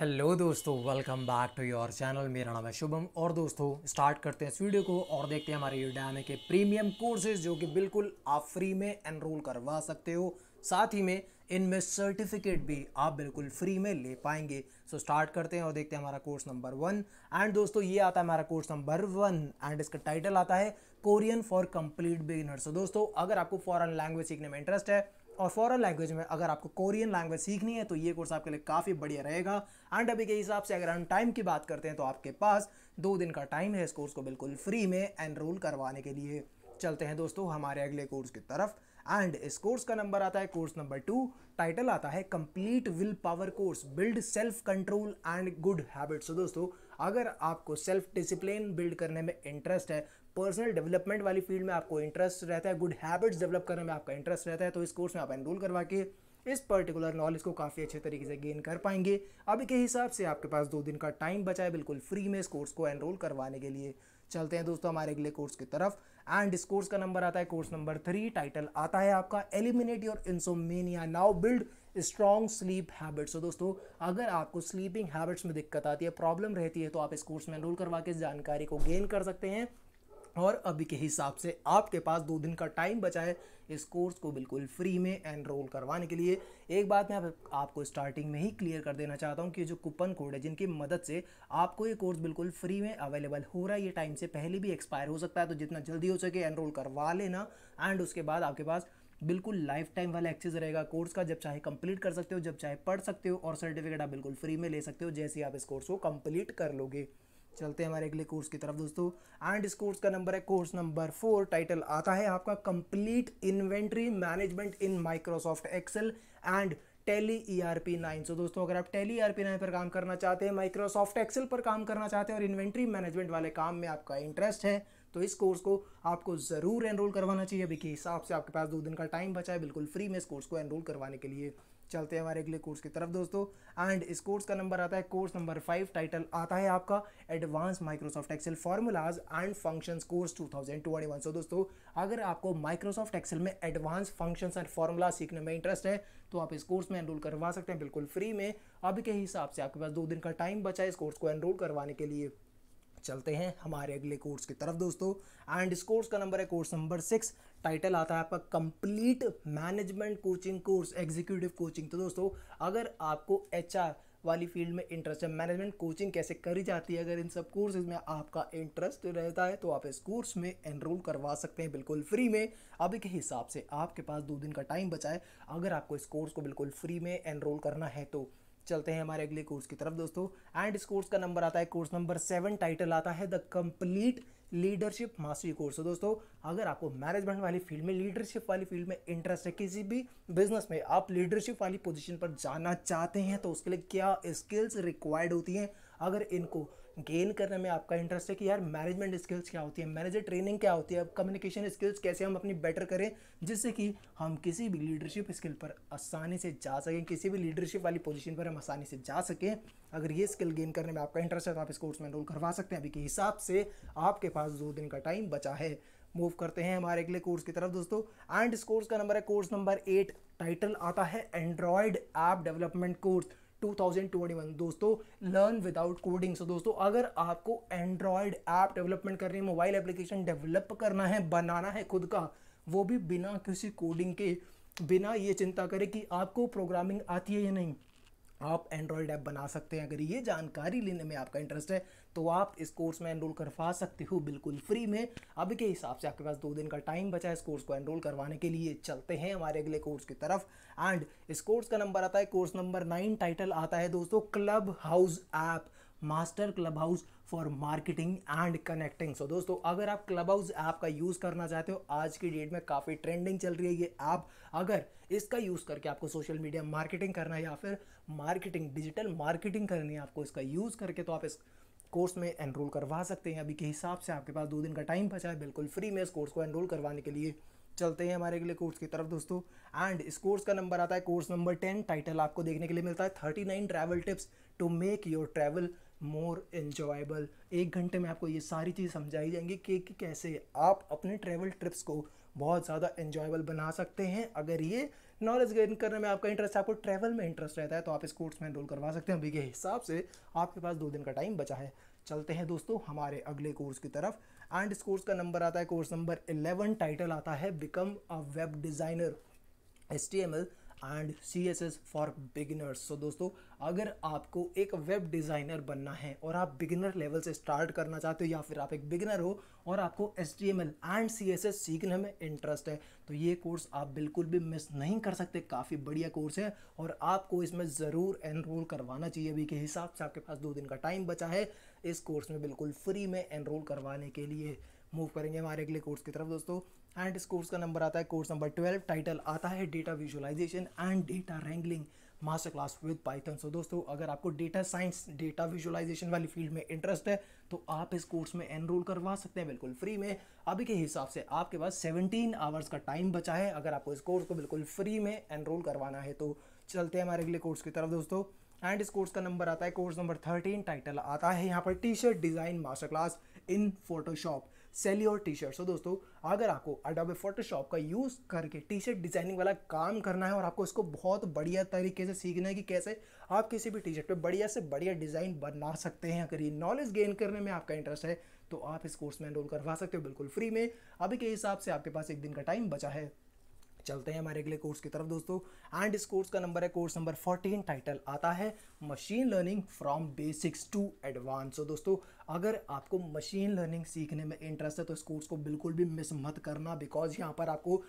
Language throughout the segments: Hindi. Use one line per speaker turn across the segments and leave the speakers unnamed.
हेलो दोस्तों welcome back to your channel मेरा नाम है शुभम और दोस्तों स्टार्ट करते हैं इस वीडियो को और देखते हैं हमारे यूडामे के प्रीमियम कोर्सेज जो कि बिल्कुल आप फ्री में एनरोल करवा सकते हो साथ ही में इनमें सर्टिफिकेट भी आप बिल्कुल फ्री में ले पाएंगे सो so, स्टार्ट करते हैं और देखते हैं हमारा कोर्स नंबर वन एंड दोस्तों ये आता है हमारा कोर्स नंबर वन एंड इसका टाइटल आता है कोरियन फॉर कंप्लीट बिगिनर्स दोस्तों अगर आपको फॉरन लैंग्वेज सीखने में इंटरेस्ट है और फॉरन लैंग्वेज में अगर आपको कोरियन लैंग्वेज सीखनी है तो ये कोर्स आपके लिए काफ़ी बढ़िया रहेगा एंड अभी के हिसाब से अगर हम टाइम की बात करते हैं तो आपके पास दो दिन का टाइम है इस कोर्स को बिल्कुल फ्री में एनरोल करवाने के लिए चलते हैं दोस्तों हमारे अगले कोर्स की तरफ एंड इस कोर्स का नंबर आता है कोर्स नंबर टू टाइटल आता है complete will power course build self control and good habits तो दोस्तों अगर आपको सेल्फ डिसिप्लिन बिल्ड करने में इंटरेस्ट है पर्सनल डेवलपमेंट वाली फील्ड में आपको इंटरेस्ट रहता है गुड हैबिट्स डेवलप करने में आपका इंटरेस्ट रहता है तो इस कोर्स में आप एनरोल करवा के इस पर्टिकुलर नॉलेज को काफ़ी अच्छे तरीके से गेन कर पाएंगे अभी के हिसाब से आपके पास दो दिन का टाइम बचा है बिल्कुल फ्री में इस कोर्स को एनरोल करवाने के लिए चलते हैं दोस्तों हमारे अगले कोर्स की तरफ एंड इस कोर्स का नंबर आता है कोर्स नंबर थ्री टाइटल आता है आपका eliminate your insomnia now build strong sleep habits तो दोस्तों अगर आपको स्लीपिंग हैबिट्स में दिक्कत आती है प्रॉब्लम रहती है तो आप इस कोर्स में एनरोल करवा के इस जानकारी को गेन कर सकते हैं और अभी के हिसाब से आपके पास दो दिन का टाइम बचा है इस कोर्स को बिल्कुल फ्री में एनरोल करवाने के लिए एक बात मैं आपको स्टार्टिंग में ही क्लियर कर देना चाहता हूँ कि जो कूपन कोड है जिनकी मदद से आपको ये कोर्स बिल्कुल फ्री में अवेलेबल हो रहा है ये टाइम से पहले भी एक्सपायर हो सकता है तो जितना जल्दी हो सके एनरोल करवा लेना एंड उसके बाद आपके पास बिल्कुल लाइफ टाइम वाला एक्सेस रहेगा कोर्स का जब चाहे कंप्लीट कर सकते हो जब चाहे पढ़ सकते हो और सर्टिफिकेट आप बिल्कुल फ्री में ले सकते हो जैसे आप इस कोर्स को कंप्लीट कर लोगे चलते हैं हमारे अगले कोर्स की तरफ दोस्तों एंड इस कोर्स का नंबर है कोर्स नंबर फोर टाइटल आता है आपका complete inventory management in Microsoft Excel and Tally E R P nine so दोस्तों अगर आप Tally E R P nine पर काम करना चाहते हैं माइक्रोसॉफ्ट एक्सेल पर काम करना चाहते हैं और इन्वेंट्री मैनेजमेंट वाले काम में आपका इंटरेस्ट है तो इस कोर्स को आपको ज़रूर एनरोल करवाना चाहिए अभी के हिसाब से आपके पास दो दिन का टाइम बचा है बिल्कुल फ्री में इस कोर्स को एनरोल करवाने के लिए चलते हैं हमारे अगले कोर्स की तरफ दोस्तों एंड इस कोर्स का नंबर आता है कोर्स नंबर फाइव टाइटल आता है आपका advance Microsoft Excel formulas and functions course 2021 so दोस्तों अगर आपको माइक्रोसॉफ्ट एक्सेल में एडवांस फंक्शंस एंड फार्मूला सीखने में इंटरेस्ट है तो आप इस कोर्स में एनरोल करवा सकते हैं बिल्कुल फ्री में अभी के हिसाब से आपके पास दो दिन का टाइम बचा है इस कोर्स को एनरोल करवाने के लिए चलते हैं हमारे अगले कोर्स की तरफ दोस्तों एंड इस कोर्स का नंबर है कोर्स नंबर सिक्स टाइटल आता है आपका complete management coaching course executive coaching तो दोस्तों अगर आपको एच वाली फील्ड में इंटरेस्ट है मैनेजमेंट कोचिंग कैसे करी जाती है अगर इन सब कोर्सेज में आपका इंटरेस्ट रहता है तो आप इस कोर्स में एनरोल करवा सकते हैं बिल्कुल फ्री में अभी के हिसाब से आपके पास दो दिन का टाइम बचा है अगर आपको इस कोर्स को बिल्कुल फ्री में एनरोल करना है तो चलते हैं हमारे अगले कोर्स की तरफ दोस्तों एंड इस कोर्स का नंबर आता है कोर्स नंबर सेवन टाइटल आता है the complete leadership mastery course है दोस्तों अगर आपको मैनेजमेंट वाली फील्ड में लीडरशिप वाली फील्ड में इंटरेस्ट है किसी भी बिजनेस में आप लीडरशिप वाली पोजीशन पर जाना चाहते हैं तो उसके लिए क्या स्किल्स रिक्वायर्ड होती हैं अगर इनको गेन करने में आपका इंटरेस्ट है कि यार मैनेजमेंट स्किल्स क्या होती है मैनेजर ट्रेनिंग क्या होती है कम्युनिकेशन स्किल्स कैसे हम अपनी बेटर करें जिससे कि हम किसी भी लीडरशिप स्किल पर आसानी से जा सकें किसी भी लीडरशिप वाली पोजीशन पर हम आसानी से जा सकें अगर ये स्किल गेन करने में आपका इंटरेस्ट है तो आप इस कोर्स में रोल करवा सकते हैं अभी के हिसाब से आपके पास दो दिन का टाइम बचा है मूव करते हैं हमारे अगले कोर्स की तरफ दोस्तों एंड इस कोर्स का नंबर है कोर्स नंबर एट टाइटल आता है एंड्रॉयड ऐप डेवलपमेंट कोर्स 2021 दोस्तों लर्न विदाउट कोडिंग सो दोस्तों अगर आपको एंड्रॉयड ऐप डेवलपमेंट करनी है मोबाइल एप्लीकेशन डेवलप करना है बनाना है खुद का वो भी बिना किसी कोडिंग के बिना ये चिंता करें कि आपको प्रोग्रामिंग आती है या नहीं आप एंड्रॉयड ऐप बना सकते हैं अगर ये जानकारी लेने में आपका इंटरेस्ट है तो आप इस कोर्स में एनरोल करवा सकते हो बिल्कुल फ्री में अभी के हिसाब से आपके पास दो दिन का टाइम बचा है इस कोर्स को एनरोल करवाने के लिए चलते हैं हमारे अगले कोर्स की तरफ एंड इस कोर्स का नंबर आता है कोर्स नंबर नाइन टाइटल आता है दोस्तों club house app master club house for marketing and connecting so दोस्तों अगर आप क्लब हाउस ऐप का यूज़ करना चाहते हो आज की डेट में काफ़ी ट्रेंडिंग चल रही है ये ऐप अगर इसका यूज़ करके आपको सोशल मीडिया मार्केटिंग करना है या फिर मार्केटिंग डिजिटल मार्केटिंग करनी है आपको इसका यूज़ करके तो आप इस कोर्स में एनरोल करवा सकते हैं अभी के हिसाब से आपके पास दो दिन का टाइम बचा है बिल्कुल फ्री में इस कोर्स को एनरोल करवाने के लिए चलते हैं हमारे अगले कोर्स की तरफ दोस्तों एंड इस कोर्स का नंबर आता है कोर्स नंबर टेन टाइटल आपको देखने के लिए मिलता है thirty nine travel tips to make your travel more enjoyable एक घंटे में आपको ये सारी चीज़ समझाई जाएंगी कि, कि कैसे आप अपने ट्रैवल ट्रिप्स को बहुत ज़्यादा इन्जॉयबल बना सकते हैं अगर ये नॉलेज गेन करने में आपका इंटरेस्ट आपको ट्रैवल में इंटरेस्ट रहता है तो आप इस कोर्स में एनरोल करवा सकते हैं अभी के हिसाब से आपके पास दो दिन का टाइम बचा है चलते हैं दोस्तों हमारे अगले कोर्स की तरफ एंड इस कोर्स का नंबर आता है कोर्स नंबर 11 टाइटल आता है become a web designer H T M L and C S S for beginners so दोस्तों अगर आपको एक वेब डिज़ाइनर बनना है और आप बिगिनर लेवल से स्टार्ट करना चाहते हो या फिर आप एक बिगिनर हो और आपको H T M L and C S S सीखने में इंटरेस्ट है तो ये कोर्स आप बिल्कुल भी मिस नहीं कर सकते काफ़ी बढ़िया कोर्स है और आपको इसमें ज़रूर एनरोल करवाना चाहिए अभी के हिसाब से आपके पास दो दिन का टाइम बचा है इस कोर्स में बिल्कुल फ्री में एनरोल करवाने के लिए मूव करेंगे हमारे अगले कोर्स की तरफ दोस्तों एंड इस कोर्स का नंबर आता है कोर्स नंबर ट्वेल्व टाइटल आता है data visualisation and data wrangling master class with Python so दोस्तों अगर आपको डेटा साइंस डेटा विजुअलाइजेशन वाली फील्ड में इंटरेस्ट है तो आप इस कोर्स में एनरोल करवा सकते हैं बिल्कुल फ्री में अभी के हिसाब से आपके पास 17 आवर्स का टाइम बचा है अगर आपको इस कोर्स को बिल्कुल फ्री में एनरोल करवाना है तो चलते हैं हमारे अगले कोर्स की तरफ दोस्तों एंड इस कोर्स का नंबर आता है कोर्स नंबर थर्टीन टाइटल आता है यहाँ पर T shirt design master class in Photoshop sell your T shirt so दोस्तों अगर आपको अडोबे फोटोशॉप का यूज़ करके टी शर्ट डिजाइनिंग वाला काम करना है और आपको इसको बहुत बढ़िया तरीके से सीखना है कि कैसे आप किसी भी टी शर्ट पर बढ़िया से बढ़िया डिज़ाइन बना सकते हैं अगर ये नॉलेज गेन करने में आपका इंटरेस्ट है तो आप इस कोर्स में एनरोल करवा सकते हो बिल्कुल फ्री में अभी के हिसाब से आपके पास एक दिन का टाइम बचा है चलते हैं हमारे अगले कोर्स की तरफ दोस्तों एंड इस कोर्स का नंबर है कोर्स नंबर 14 टाइटल आता है machine learning from basics to advance so दोस्तों अगर आपको मशीन लर्निंग सीखने में इंटरेस्ट है तो इस कोर्स को बिल्कुल भी मिस मत करना बिकॉज यहाँ पर आपको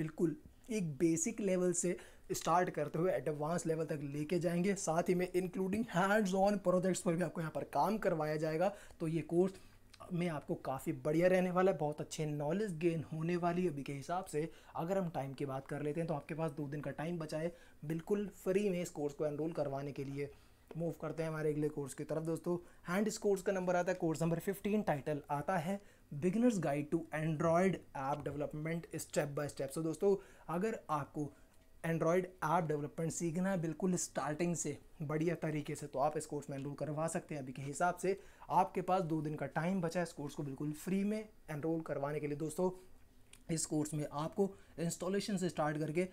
बिल्कुल एक बेसिक लेवल से स्टार्ट करते हुए एडवांस लेवल तक लेके जाएंगे साथ ही में इंक्लूडिंग हैंड्स ऑन प्रोजेक्ट्स पर भी आपको यहाँ पर काम करवाया जाएगा तो ये कोर्स में आपको काफ़ी बढ़िया रहने वाला है बहुत अच्छे नॉलेज गेन होने वाली है अभी के हिसाब से अगर हम टाइम की बात कर लेते हैं तो आपके पास दो दिन का टाइम बचा है बिल्कुल फ्री में इस कोर्स को एनरोल करवाने के लिए मूव करते हैं हमारे अगले कोर्स की तरफ दोस्तों हैंड इस कोर्स का नंबर आता है कोर्स नंबर फिफ्टीन टाइटल आता है beginners guide to Android app development step by step so दोस्तों अगर आपको एंड्रॉयड ऐप डेवलपमेंट सीखना है बिल्कुल स्टार्टिंग से बढ़िया तरीके से तो आप इस कोर्स में एनरोल करवा सकते हैं अभी के हिसाब से आपके पास दो दिन का टाइम बचा है इस कोर्स को बिल्कुल फ्री में एनरोल करवाने के लिए दोस्तों इस कोर्स में आपको इंस्टॉलेशन से स्टार्ट करके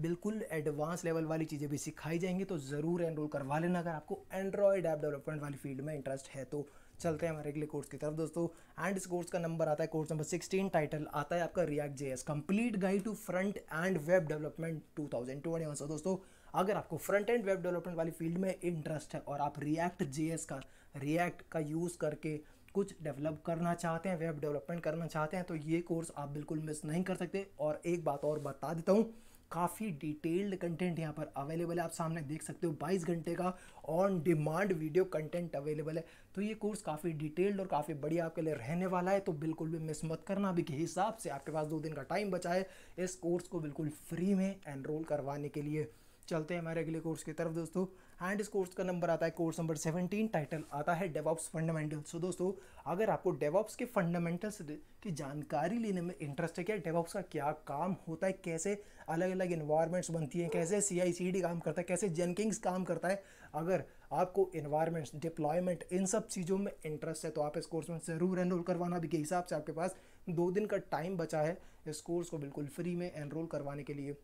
बिल्कुल एडवांस लेवल वाली चीज़ें भी सिखाई जाएंगी तो ज़रूर एनरोल करवा लेना अगर आपको एंड्रॉयड ऐप डेवलपमेंट वाली फील्ड में इंटरेस्ट है तो चलते हैं हमारे अगले कोर्स की तरफ दोस्तों एंड इस कोर्स का नंबर आता है कोर्स नंबर 16 टाइटल आता है आपका React J S complete guide to front end web development two thousand two दोस्तों अगर आपको फ्रंट एंड वेब डेवलपमेंट वाली फील्ड में इंटरेस्ट है और आप रिएक्ट जे का रिएक्ट का यूज़ करके कुछ डेवलप करना चाहते हैं वेब डेवलपमेंट करना चाहते हैं तो ये कोर्स आप बिल्कुल मिस नहीं कर सकते और एक बात और बता देता हूँ काफ़ी डिटेल्ड कंटेंट यहाँ पर अवेलेबल है आप सामने देख सकते हो 22 घंटे का on demand video content available है तो ये कोर्स काफ़ी डिटेल्ड और काफ़ी बढ़िया आपके लिए रहने वाला है तो बिल्कुल भी मिस मत करना अभी के हिसाब से आपके पास दो दिन का टाइम बचा है इस कोर्स को बिल्कुल फ्री में एनरोल करवाने के लिए चलते हैं हमारे अगले कोर्स की तरफ दोस्तों एंड इस कोर्स का नंबर आता है कोर्स नंबर 17 टाइटल आता है डेवॉप्स फंडामेंटल सो दोस्तों अगर आपको डेवॉप्स के फंडामेंटल्स की जानकारी लेने में इंटरेस्ट है क्या डेवॉप्स का क्या काम होता है कैसे अलग अलग इन्वायरमेंट्स बनती हैं कैसे सी काम करता है कैसे जेनकिंग्स काम करता है अगर आपको इन्वायरमेंट्स डिप्लॉयमेंट इन सब चीज़ों में इंटरेस्ट है तो आप इस कोर्स में ज़रूर एनरोल करवाना भी के हिसाब से आपके पास दो दिन का टाइम बचा है इस कोर्स को बिल्कुल फ्री में एनरोल करवाने के लिए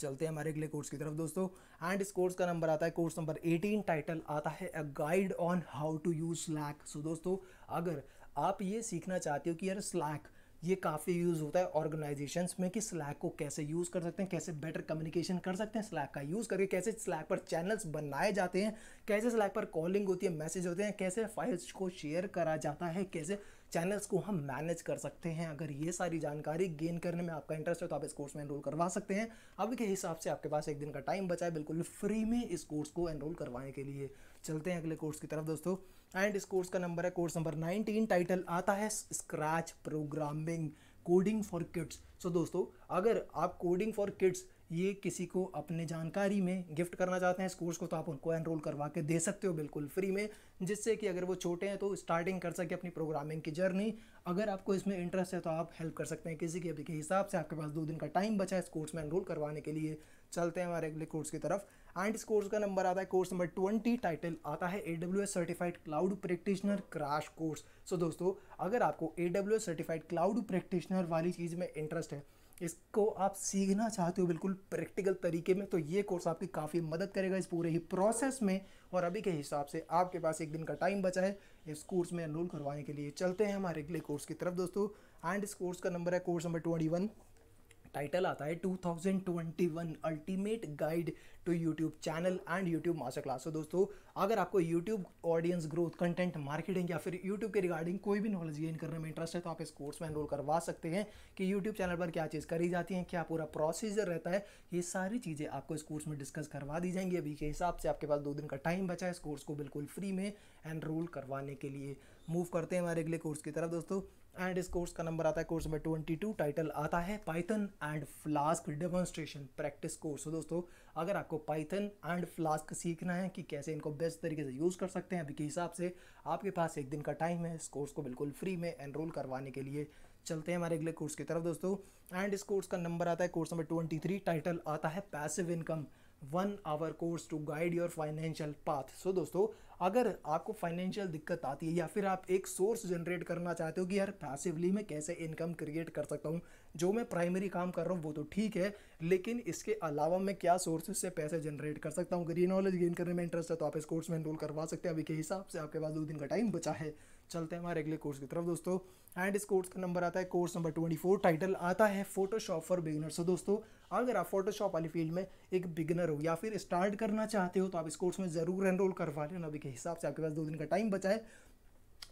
चलते हैं हमारे अगले कोर्स की तरफ दोस्तों एंड इस कोर्स का नंबर आता है कोर्स नंबर 18 टाइटल आता है a guide on how to use Slack so दोस्तों अगर आप ये सीखना चाहते हो कि यार स्लैक ये काफ़ी यूज़ होता है ऑर्गेनाइजेशंस में कि स्लैक को कैसे यूज़ कर सकते हैं कैसे बेटर कम्युनिकेशन कर सकते हैं स्लैक का यूज़ करके कैसे स्लैक पर चैनल्स बनाए जाते हैं कैसे स्लैक पर कॉलिंग होती है मैसेज होते हैं कैसे फाइल्स को शेयर करा जाता है कैसे चैनल्स को हम मैनेज कर सकते हैं अगर ये सारी जानकारी गेन करने में आपका इंटरेस्ट है तो आप इस कोर्स में एनरोल करवा सकते हैं अब के हिसाब से आपके पास एक दिन का टाइम बचा है बिल्कुल फ्री में इस कोर्स को एनरोल करवाने के लिए चलते हैं अगले कोर्स की तरफ दोस्तों एंड इस कोर्स का नंबर है कोर्स नंबर 19 टाइटल आता है Scratch programming coding for kids so दोस्तों अगर आप कोडिंग फॉर किड्स ये किसी को अपने जानकारी में गिफ्ट करना चाहते हैं इस कोर्स को तो आप उनको एनरोल करवा के दे सकते हो बिल्कुल फ्री में जिससे कि अगर वो छोटे हैं तो स्टार्टिंग कर सके अपनी प्रोग्रामिंग की जर्नी अगर आपको इसमें इंटरेस्ट है तो आप हेल्प कर सकते हैं किसी के अभी के हिसाब से आपके पास दो दिन का टाइम बचा है इस कोर्स में एनरोल करवाने के लिए चलते हैं हमारे अगले कोर्स की तरफ एंड इस कोर्स का नंबर आता है कोर्स नंबर ट्वेंटी टाइटल आता है A W S certified cloud practitioner crash course so दोस्तों अगर आपको A W S certified cloud practitioner वाली चीज़ में इंटरेस्ट है इसको आप सीखना चाहते हो बिल्कुल प्रैक्टिकल तरीके में तो ये कोर्स आपकी काफ़ी मदद करेगा इस पूरे ही प्रोसेस में और अभी के हिसाब से आपके पास एक दिन का टाइम बचा है इस कोर्स में एनरोल करवाने के लिए चलते हैं हमारे अगले कोर्स की तरफ दोस्तों एंड इस कोर्स का नंबर है कोर्स नंबर ट्वेंटी टाइटल आता है 2021 ultimate guide to YouTube channel and YouTube master class तो दोस्तों अगर आपको YouTube audience growth content marketing या फिर यूट्यूब के रिगार्डिंग कोई भी नॉलेज गेन करने में इंटरेस्ट है तो आप इस कोर्स में एनरोल करवा सकते हैं कि यूट्यूब चैनल पर क्या चीज़ करी जाती है क्या पूरा प्रोसीजर रहता है ये सारी चीज़ें आपको इस कोर्स में डिस्कस करवा दी जाएंगी अभी के हिसाब से आपके पास दो दिन का टाइम बचा है इस कोर्स को बिल्कुल फ्री में एनरोल करवाने के लिए मूव करते हैं हमारे अगले कोर्स की तरफ दोस्तों एंड इस कोर्स का नंबर आता है course number twenty two title आता है Python and Flask demonstration practice course तो दोस्तों अगर आपको पाइथन एंड फ्लास्क सीखना है कि कैसे इनको बेस्ट तरीके से यूज़ कर सकते हैं अभी के हिसाब से आपके पास एक दिन का टाइम है इस कोर्स को बिल्कुल फ्री में एनरोल करवाने के लिए चलते हैं हमारे अगले कोर्स की तरफ दोस्तों एंड इस कोर्स का नंबर आता है course number twenty three title आता है passive income one hour course to guide your financial path so दोस्तों अगर आपको फाइनेंशियल दिक्कत आती है या फिर आप एक सोर्स जनरेट करना चाहते हो कि यार पैसिवली मैं कैसे इनकम क्रिएट कर सकता हूँ जो मैं प्राइमरी काम कर रहा हूँ वो तो ठीक है लेकिन इसके अलावा मैं क्या सोर्सेज से पैसे जनरेट कर सकता हूँ अगर ये नॉलेज गेन करने में इंटरेस्ट है तो आप इस कोर्स में एनरोल करवा सकते हैं अभी के हिसाब से आपके पास दो दिन का टाइम बचा है चलते हैं हमारे अगले कोर्स की तरफ दोस्तों एंड इस कोर्स का नंबर आता है course number twenty four title आता है फोटोशॉप फॉर बिगिनर सो दोस्तों अगर आप फोटोशॉप वाली फील्ड में एक बिगनर हो या फिर स्टार्ट करना चाहते हो तो आप इस कोर्स में ज़रूर एनरोल करवा लेना अभी के हिसाब से आपके पास दो दिन का टाइम बचा है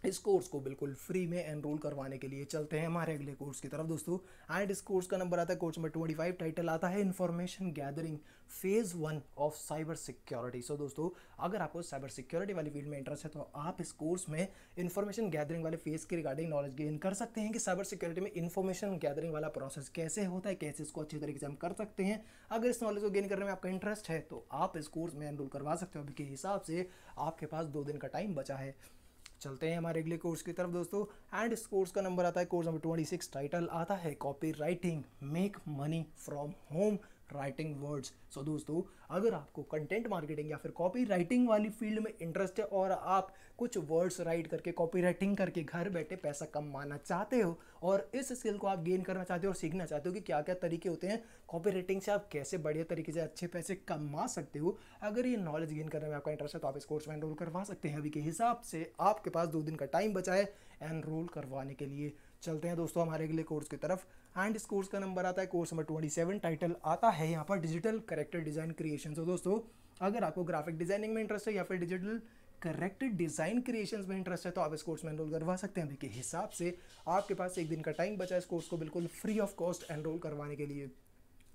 इस कोर्स को बिल्कुल फ्री में एनरोल करवाने के लिए चलते हैं हमारे अगले कोर्स की तरफ दोस्तों एंड इस कोर्स का नंबर आता है course number twenty five title आता है information gathering phase one of cyber security so दोस्तों अगर आपको साइबर सिक्योरिटी वाली फील्ड में इंटरेस्ट है तो आप इस कोर्स में इन्फॉर्मेशन गैदरिंग वाले फेज़ के रिगार्डिंग नॉलेज गेन कर सकते हैं कि साइबर सिक्योरिटी में इन्फॉर्मेशन गैदरिंग वाला प्रोसेस कैसे होता है कैसे इसको अच्छे तरीके से हम कर सकते हैं अगर इस नॉलेज को गेन करने में आपका इंटरेस्ट है तो आप इस कोर्स में एनरोल करवा सकते हो अभी के हिसाब से आपके पास दो दिन का टाइम बचा है चलते हैं हमारे अगले कोर्स की तरफ दोस्तों एंड इस कोर्स का नंबर आता है course number twenty six title आता है copywriting make money from home writing words so दोस्तों अगर आपको कंटेंट मार्केटिंग या फिर कॉपी राइटिंग वाली फील्ड में इंटरेस्ट है और आप कुछ वर्ड्स राइट करके कॉपी राइटिंग करके घर बैठे पैसा कमाना चाहते हो और इस स्किल को आप गेन करना चाहते हो और सीखना चाहते हो कि क्या क्या तरीके होते हैं कॉपी राइटिंग से आप कैसे बढ़िया तरीके से अच्छे पैसे कमा सकते हो अगर ये नॉलेज गेन करने में आपका इंटरेस्ट है तो आप इस कोर्स में एनरोल करवा सकते हैं अभी के हिसाब से आपके पास दो दिन का टाइम बचा है एनरोल करवाने के लिए चलते हैं दोस्तों हमारे अगले कोर्स की तरफ एंड इस कोर्स का नंबर आता है course number twenty seven title आता है यहाँ पर digital character design creation so दोस्तों अगर आपको ग्राफिक डिजाइनिंग में इंटरेस्ट है या फिर डिजिटल करेक्ट डिज़ाइन क्रिएशन में इंटरेस्ट है तो आप इस कोर्स में एनरोल करवा सकते हैं के हिसाब से आपके पास एक दिन का टाइम बचा इस कोर्स को बिल्कुल फ्री ऑफ कॉस्ट एनरोल करवाने के लिए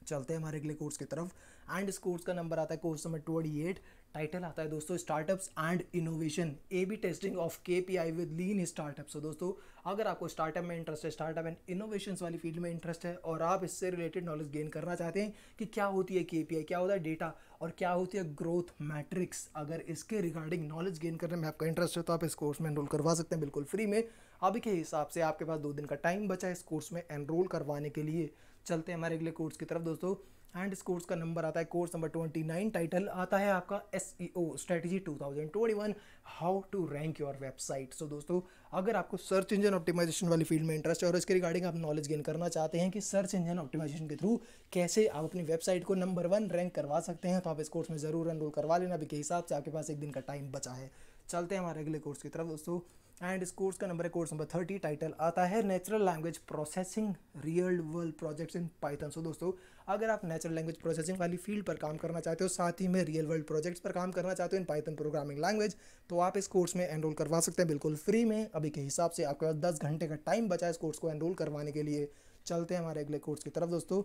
चलते हैं हमारे अगले कोर्स की तरफ एंड इस कोर्स का नंबर आता है course number twenty eight title आता है दोस्तों startups and innovation A B testing of K P I with lean startup so दोस्तों अगर आपको स्टार्टअप में इंटरेस्ट है स्टार्टअप एंड इनोवेशन वाली फील्ड में इंटरेस्ट है और आप इससे रिलेटेड नॉलेज गेन करना चाहते हैं कि क्या होती है के पी आई क्या होता है डेटा और क्या होती है ग्रोथ मैट्रिक्स अगर इसके रिगार्डिंग नॉलेज गेन करने में आपका इंटरेस्ट है तो आप इस कोर्स में एनरोल करवा सकते हैं बिल्कुल फ्री में अभी के हिसाब से आपके पास दो दिन का टाइम बचा है इस कोर्स में एनरोल करवाने के लिए चलते हैं हमारे अगले कोर्स की तरफ दोस्तों एंड इस कोर्स का नंबर आता है course number twenty nine title आता है आपका S E O strategy two thousand twenty one how to rank your website so दोस्तों अगर आपको सर्च इंजन ऑप्टिमाइजेशन वाली फील्ड में इंटरेस्ट है और इसके रिगार्डिंग आप नॉलेज गेन करना चाहते हैं कि सर्च इंजन ऑप्टिमाइजेशन के थ्रू कैसे आप अपनी वेबसाइट को नंबर वन रैंक करवा सकते हैं तो आप इस कोर्स में ज़रूर एनरोल करवा लेना अभी के हिसाब से आपके पास एक दिन का टाइम बचा है चलते हैं हमारे अगले कोर्स की तरफ दोस्तों एंड इस कोर्स का नंबर है कोर्स नंबर थर्टी टाइटल आता है natural language processing real world projects in Python so दोस्तों अगर आप नेचुरल लैंग्वेज प्रोसेसिंग वाली फील्ड पर काम करना चाहते हो साथ ही में रियल वर्ल्ड प्रोजेक्ट्स पर काम करना चाहते हो इन पाइथन प्रोग्रामिंग लैंग्वेज तो आप इस कोर्स में एनरोल करवा सकते हैं बिल्कुल फ्री में अभी के हिसाब से आपके पास दस घंटे का टाइम बचा है इस कोर्स को एनरोल करवाने के लिए चलते हैं हमारे अगले कोर्स की तरफ दोस्तों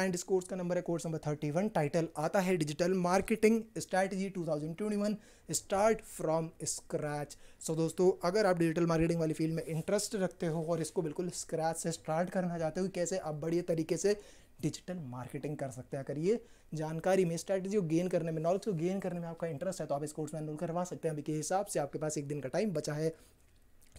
एंड इस कोर्स का नंबर है course number thirty one title आता है digital marketing strategy two thousand twenty one start from scratch so दोस्तों अगर आप डिजिटल मार्केटिंग वाली फील्ड में इंटरेस्ट रखते हो और इसको बिल्कुल स्क्रैच से स्टार्ट करना चाहते हो कि कैसे आप बढ़िया तरीके से डिजिटल मार्केटिंग कर सकते हैं अगर ये जानकारी में स्ट्रैटेजी को गेन करने में नॉलेज को गेन करने में आपका इंटरेस्ट है तो आप इस कोर्स में एनरोल करवा सकते हैं अभी के हिसाब से आपके पास एक दिन का टाइम बचा है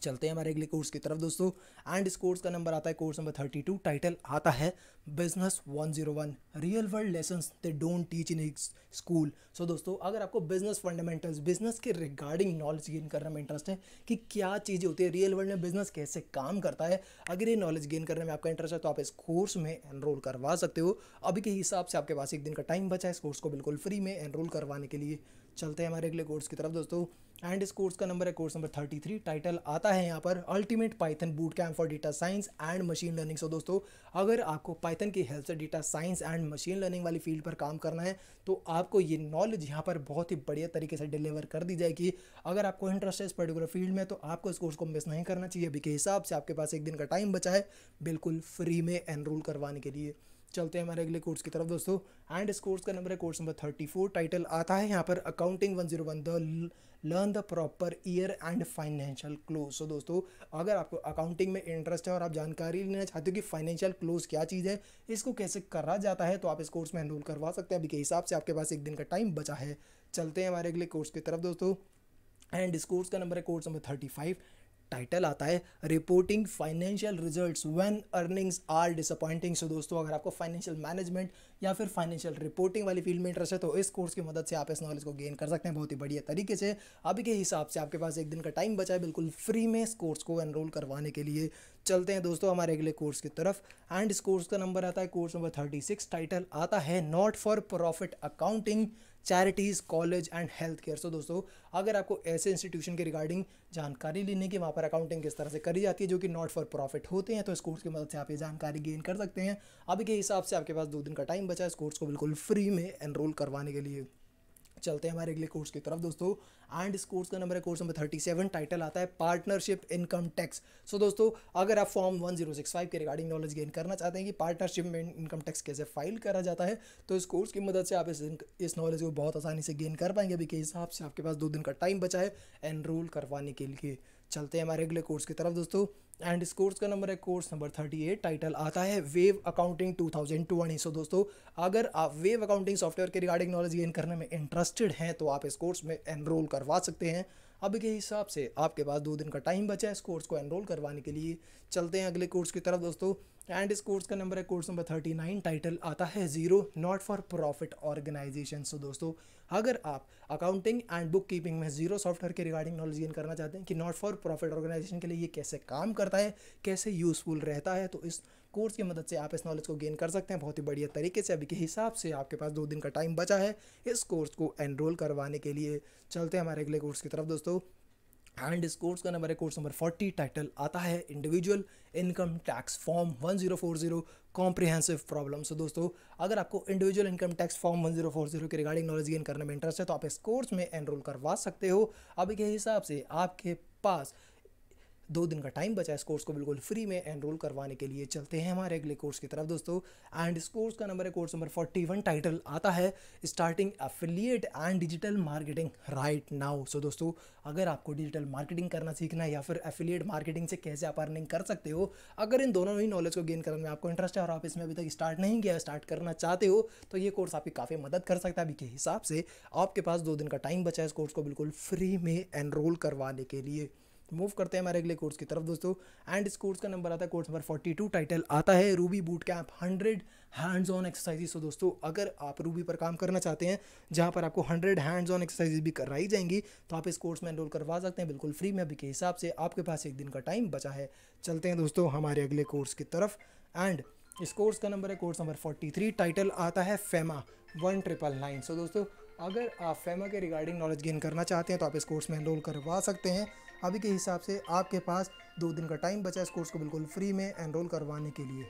चलते हैं हमारे अगले कोर्स की तरफ दोस्तों एंड इस कोर्स का नंबर आता है course number thirty two title आता है business one zero one real world lesson they don't teach in school so दोस्तों अगर आपको बिजनेस फंडामेंटल्स बिजनेस के रिगार्डिंग नॉलेज गेन करने में इंटरेस्ट है कि क्या चीज़ें होती है रियल वर्ल्ड में बिजनेस कैसे काम करता है अगर ये नॉलेज गेन करने में आपका इंटरेस्ट है तो आप इस कोर्स में एनरोल करवा सकते हो अभी के हिसाब से आपके पास एक दिन का टाइम बचा है इस कोर्स को बिल्कुल फ्री में एनरोल करवाने के लिए चलते हैं हमारे अगले कोर्स की तरफ दोस्तों एंड इस कोर्स का नंबर है course number thirty three title आता है यहाँ पर ultimate Python boot camp for data science and machine learning so दोस्तों अगर आपको पाइथन की हेल्प से data science and machine learning वाली फील्ड पर काम करना है तो आपको ये नॉलेज यहाँ पर बहुत ही बढ़िया तरीके से डिलीवर कर दी जाएगी अगर आपको इंटरेस्ट है इस पर्टिकुलर फील्ड में तो आपको इस कोर्स को मिस नहीं करना चाहिए अभी के हिसाब से आपके पास एक दिन का टाइम बचा है बिल्कुल फ्री में एनरोल करवाने के लिए चलते हैं हमारे अगले कोर्स की तरफ दोस्तों एंड इस कोर्स का नंबर है course number thirty four title आता है यहाँ पर accounting one zero one the learn the proper year end financial close so दोस्तों अगर आपको अकाउंटिंग में इंटरेस्ट है और आप जानकारी लेना चाहते हो कि फाइनेंशियल क्लोज क्या चीज़ है इसको कैसे करा जाता है तो आप इस कोर्स में एनरोल करवा सकते हैं अभी के हिसाब से आपके पास एक दिन का टाइम बचा है चलते हैं हमारे अगले कोर्स की तरफ दोस्तों एंड इस कोर्स का नंबर है course number thirty five title आता है reporting financial results when earnings are disappointing so दोस्तों अगर आपको फाइनेंशियल मैनेजमेंट या फिर फाइनेंशियल रिपोर्टिंग वाली फील्ड में इंटरेस्ट है तो इस कोर्स की मदद से आप इस नॉलेज को गेन कर सकते हैं बहुत ही बढ़िया तरीके से अभी के हिसाब से आपके पास एक दिन का टाइम बचा है बिल्कुल फ्री में इस कोर्स को एनरोल करवाने के लिए चलते हैं दोस्तों हमारे अगले कोर्स की तरफ एंड इस कोर्स का नंबर आता है course number thirty six title आता है not for profit accounting charities college and health care so दोस्तों अगर आपको ऐसे इंस्टीट्यूशन के रिगार्डिंग जानकारी लेने की वहाँ पर अकाउंटिंग किस तरह से करी जाती है जो कि नॉट फॉर प्रॉफिट होते हैं तो इस कोर्स की मदद से आप ये जानकारी गेन कर सकते हैं अभी के हिसाब से आपके पास दो दिन का टाइम बचा है इस कोर्स को बिल्कुल फ्री में एनरोल करवाने के लिए चलते हैं हमारे अगले कोर्स की तरफ दोस्तों एंड इस कोर्स का नंबर है course number thirty seven title आता है पार्टनरशिप इनकम टैक्स सो दोस्तों अगर आप form one zero six five के रिगार्डिंग नॉलेज गेन करना चाहते हैं कि पार्टनरशिप में इनकम टैक्स कैसे फाइल करा जाता है तो इस कोर्स की मदद से आप इस इस नॉलेज को बहुत आसानी से गेन कर पाएंगे अभी के हिसाब से आपके पास दो दिन का टाइम बचा है एनरोल करवाने के लिए चलते हैं हमारे अगले कोर्स की तरफ दोस्तों एंड इस कोर्स का नंबर है course number thirty eight title आता है Wave accounting two thousand twenty so दोस्तों अगर आप वेव अकाउंटिंग सॉफ्टवेयर के रिगार्डिंग नॉलेज गेन करने में इंटरेस्टेड हैं तो आप इस कोर्स में एनरोल करवा सकते हैं अब के हिसाब से आपके पास दो दिन का टाइम बचा है इस कोर्स को एनरोल करवाने के लिए चलते हैं अगले कोर्स की तरफ दोस्तों एंड इस कोर्स का नंबर है course number thirty nine title आता है Xero not for profit organisation so दोस्तों अगर आप अकाउंटिंग एंड बुक कीपिंग में जीरो सॉफ्टवेयर के रिगार्डिंग नॉलेज गेन करना चाहते हैं कि नॉट फॉर प्रॉफिट ऑर्गेनाइजेशन के लिए ये कैसे काम करता है कैसे यूज़फुल रहता है तो इस कोर्स की मदद से आप इस नॉलेज को गेन कर सकते हैं बहुत ही बढ़िया तरीके से अभी के हिसाब से आपके पास दो दिन का टाइम बचा है इस कोर्स को एनरोल करवाने के लिए चलते हैं हमारे अगले कोर्स की तरफ दोस्तों एंड इस कोर्स का नंबर है कोर्स नंबर फोर्टी टाइटल आता है individual income tax form one zero four zero comprehensive problem so दोस्तों अगर आपको individual income tax form one zero four zero के रिगार्डिंग नॉलेज गेन करने में इंटरेस्ट है तो आप इस कोर्स में एनरोल करवा सकते हो अभी के हिसाब से आपके पास दो दिन का टाइम बचा है इस कोर्स को बिल्कुल फ्री में एनरोल करवाने के लिए चलते हैं हमारे अगले कोर्स की तरफ दोस्तों एंड इस कोर्स का नंबर है course number forty one title आता है starting affiliate and digital marketing right now so दोस्तों अगर आपको डिजिटल मार्केटिंग करना सीखना है या फिर एफिलिएट मार्केटिंग से कैसे आप अर्निंग कर सकते हो अगर इन दोनों ही नॉलेज को गेन करने में आपको इंटरेस्ट है और आप इसमें अभी तक स्टार्ट नहीं किया स्टार्ट करना चाहते हो तो ये कोर्स आपकी काफ़ी मदद कर सकता है अभी के हिसाब से आपके पास दो दिन का टाइम बचा है इस कोर्स को बिल्कुल फ्री में एनरोल करवाने के लिए मूव करते हैं हमारे अगले कोर्स की तरफ दोस्तों एंड इस कोर्स का नंबर आता है कोर्स नंबर 42 टाइटल आता है Ruby boot camp hundred hands on exercises तो दोस्तों अगर आप रूबी पर काम करना चाहते हैं जहाँ पर आपको हंड्रेड हैंड्स ऑन एक्सरसाइज भी कराई जाएंगी तो आप इस कोर्स में एनरोल करवा सकते हैं बिल्कुल फ्री में अभी के हिसाब से आपके पास एक दिन का टाइम बचा है चलते हैं दोस्तों हमारे अगले कोर्स की तरफ एंड इस कोर्स का नंबर है कोर्स नंबर थ्री टाइटल आता है FEMA one triple nine so दोस्तों अगर आप फेमा के रिगार्डिंग नॉलेज गेन करना चाहते हैं तो आप इस कोर्स में एनरोल करवा सकते हैं अभी के हिसाब से आपके पास दो दिन का टाइम बचा इस कोर्स को बिल्कुल फ्री में एनरोल करवाने के लिए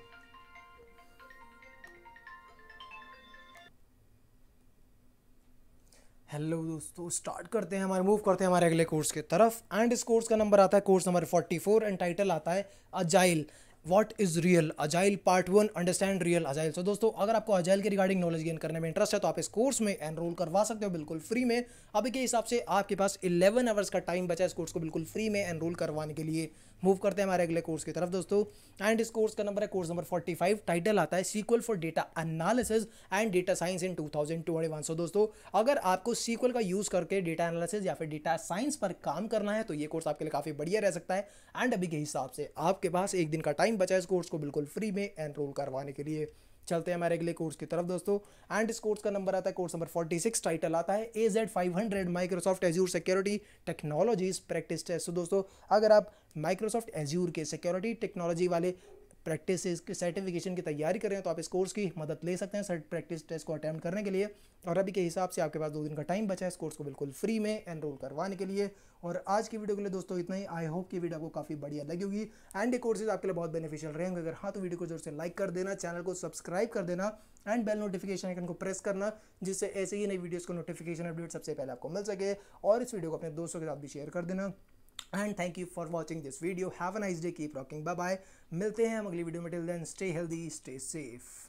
हेलो दोस्तों स्टार्ट करते हैं हमारे मूव करते हैं हमारे अगले कोर्स की तरफ एंड इस कोर्स का नंबर आता है कोर्स नंबर 44 एंड टाइटल आता है agile what is real agile part one understand real agile so दोस्तों अगर आपको अजाइल के रिगार्डिंग नॉलेज गेन करने में इंटरेस्ट है तो आप इस कोर्स में एनरोल करवा सकते हो बिल्कुल फ्री में अभी के हिसाब से आपके पास इलेवन आवर्स का टाइम बचा इस कोर्स को बिल्कुल फ्री में एनरोल करवाने के लिए मूव करते हैं हमारे अगले कोर्स की तरफ दोस्तों एंड इस कोर्स का नंबर है कोर्स नंबर 45 टाइटल आता है SQL for data analysis and data science in 2021 so दोस्तों अगर आपको सीक्वल का यूज़ करके डेटा एनालिसिस या फिर डेटा साइंस पर काम करना है तो ये कोर्स आपके लिए काफ़ी बढ़िया रह सकता है एंड अभी के हिसाब से आपके पास एक दिन का टाइम बचा है इस कोर्स को बिल्कुल फ्री में एनरोल करवाने के लिए चलते हैं हमारे अगले कोर्स की तरफ दोस्तों एंड इस कोर्स का नंबर आता है कोर्स नंबर 46 टाइटल आता है A Z five hundred Microsoft Azure security technologies practice test तो दोस्तों अगर आप माइक्रोसॉफ्ट एज्यूर के सिक्योरिटी टेक्नोलॉजी वाले प्रैक्टिस इसकी सर्टिफिकेशन की तैयारी कर रहे हैं तो आप इस कोर्स की मदद ले सकते हैं प्रैक्टिस टेस्ट को अटैम्प्ट करने के लिए और अभी के हिसाब से आपके पास दो दिन का टाइम बचा है इस कोर्स को बिल्कुल फ्री में एनरोल करवाने के लिए और आज की वीडियो के लिए दोस्तों इतना ही आई होप की वीडियो को काफ़ी बढ़िया लगी होगी एंड ये कोर्सेज आपके लिए बहुत बेनिफिशियल रहेंगे अगर हाँ तो वीडियो को जरूर से लाइक कर देना चैनल को सब्सक्राइब कर देना एंड बेल नोटिफिकेशन आइकन को प्रेस करना जिससे ऐसे ही नई वीडियोज़ को नोटिफिकेशन अपडेट सबसे पहले आपको मिल सके और इस वीडियो को अपने दोस्तों के साथ भी शेयर कर देना and thank you for watching this video have a nice day keep rocking bye bye मिलते हैं हम अगली वीडियो में till then stay healthy stay safe